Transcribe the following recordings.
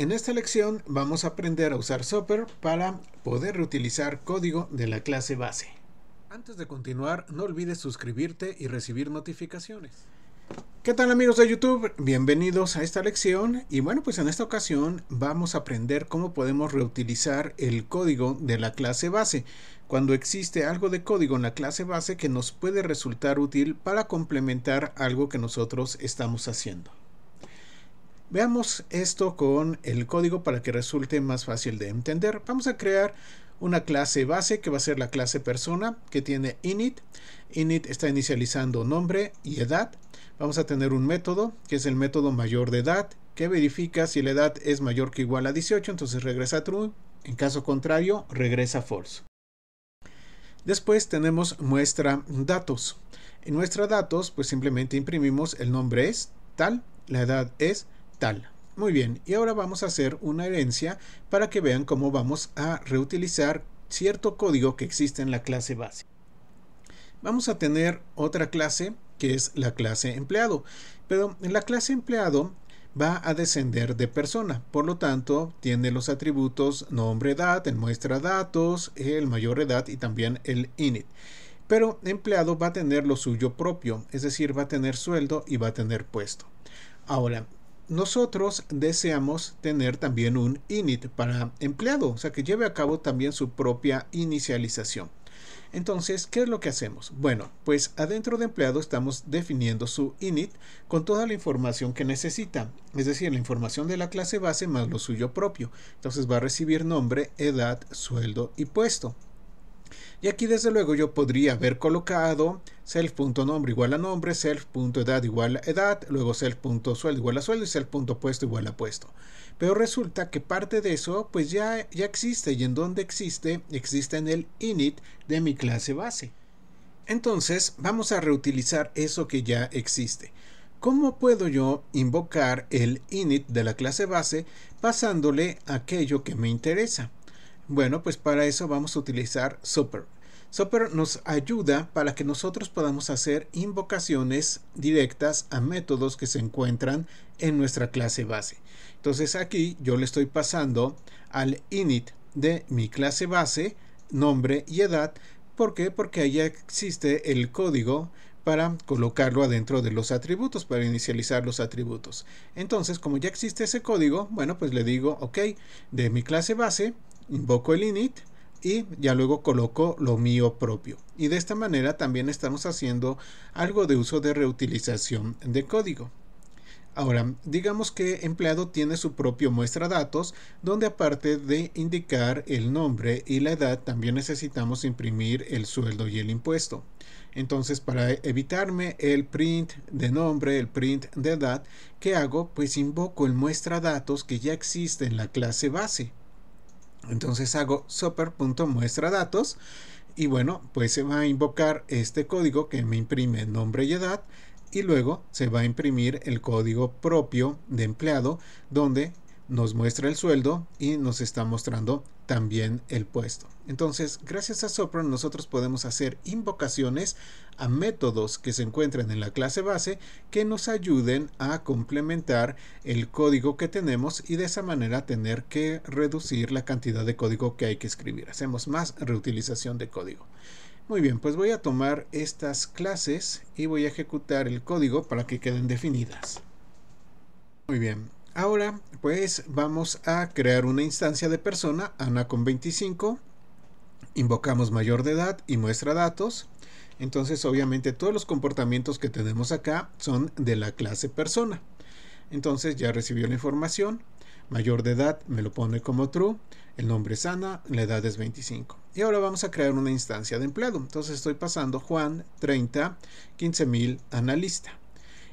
En esta lección vamos a aprender a usar Soper para poder reutilizar código de la clase base. Antes de continuar, no olvides suscribirte y recibir notificaciones. ¿Qué tal amigos de YouTube? Bienvenidos a esta lección y bueno pues en esta ocasión vamos a aprender cómo podemos reutilizar el código de la clase base cuando existe algo de código en la clase base que nos puede resultar útil para complementar algo que nosotros estamos haciendo. Veamos esto con el código para que resulte más fácil de entender. Vamos a crear una clase base que va a ser la clase persona que tiene init. Init está inicializando nombre y edad. Vamos a tener un método que es el método mayor de edad que verifica si la edad es mayor que igual a 18, entonces regresa true. En caso contrario, regresa false. Después tenemos muestra datos. En nuestra datos, pues simplemente imprimimos el nombre es tal, la edad es muy bien, y ahora vamos a hacer una herencia para que vean cómo vamos a reutilizar cierto código que existe en la clase base. Vamos a tener otra clase que es la clase empleado, pero la clase empleado va a descender de persona. Por lo tanto, tiene los atributos nombre, edad, el muestra datos, el mayor edad y también el init. Pero empleado va a tener lo suyo propio, es decir, va a tener sueldo y va a tener puesto. Ahora, nosotros deseamos tener también un init para empleado, o sea que lleve a cabo también su propia inicialización. Entonces, ¿qué es lo que hacemos? Bueno, pues adentro de empleado estamos definiendo su init con toda la información que necesita, es decir, la información de la clase base más lo suyo propio. Entonces va a recibir nombre, edad, sueldo y puesto. Y aquí desde luego yo podría haber colocado self.nombre igual a nombre, self.edad igual a edad, luego self.sueldo igual a sueldo y self.puesto igual a puesto. Pero resulta que parte de eso pues ya, ya existe y en donde existe, existe en el init de mi clase base. Entonces vamos a reutilizar eso que ya existe. ¿Cómo puedo yo invocar el init de la clase base pasándole aquello que me interesa? Bueno, pues para eso vamos a utilizar Super. Super nos ayuda para que nosotros podamos hacer invocaciones directas a métodos que se encuentran en nuestra clase base. Entonces aquí yo le estoy pasando al init de mi clase base, nombre y edad. ¿Por qué? Porque ya existe el código para colocarlo adentro de los atributos, para inicializar los atributos. Entonces, como ya existe ese código, bueno, pues le digo, ok, de mi clase base, invoco el init y ya luego coloco lo mío propio. Y de esta manera también estamos haciendo algo de uso de reutilización de código. Ahora, digamos que empleado tiene su propio muestra datos, donde aparte de indicar el nombre y la edad, también necesitamos imprimir el sueldo y el impuesto. Entonces, para evitarme el print de nombre, el print de edad, ¿qué hago? Pues invoco el muestra datos que ya existe en la clase base. Entonces hago muestra datos y bueno, pues se va a invocar este código que me imprime nombre y edad y luego se va a imprimir el código propio de empleado donde nos muestra el sueldo y nos está mostrando también el puesto. Entonces, gracias a Sopron nosotros podemos hacer invocaciones a métodos que se encuentran en la clase base que nos ayuden a complementar el código que tenemos y de esa manera tener que reducir la cantidad de código que hay que escribir. Hacemos más reutilización de código. Muy bien, pues voy a tomar estas clases y voy a ejecutar el código para que queden definidas. Muy bien, ahora pues vamos a crear una instancia de persona, Ana con 25, invocamos mayor de edad y muestra datos, entonces, obviamente, todos los comportamientos que tenemos acá son de la clase persona. Entonces, ya recibió la información. Mayor de edad me lo pone como true. El nombre es Ana, la edad es 25. Y ahora vamos a crear una instancia de empleado. Entonces estoy pasando Juan 30 15000 analista.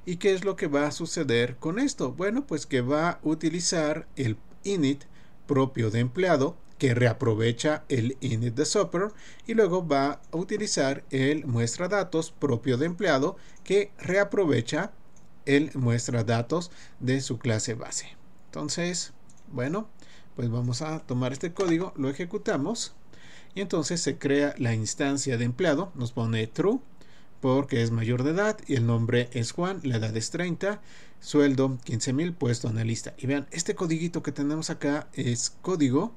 ¿Y qué es lo que va a suceder con esto? Bueno, pues que va a utilizar el init propio de empleado que reaprovecha el init de Supper y luego va a utilizar el muestra datos propio de empleado que reaprovecha el muestra datos de su clase base. Entonces, bueno, pues vamos a tomar este código, lo ejecutamos y entonces se crea la instancia de empleado, nos pone true porque es mayor de edad y el nombre es Juan, la edad es 30, sueldo 15.000, puesto en lista Y vean, este codiguito que tenemos acá es código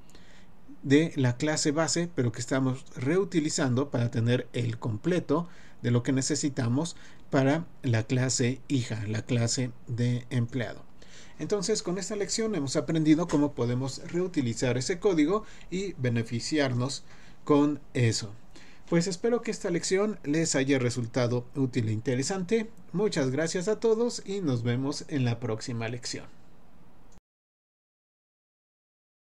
de la clase base, pero que estamos reutilizando para tener el completo de lo que necesitamos para la clase hija, la clase de empleado. Entonces, con esta lección hemos aprendido cómo podemos reutilizar ese código y beneficiarnos con eso. Pues espero que esta lección les haya resultado útil e interesante. Muchas gracias a todos y nos vemos en la próxima lección.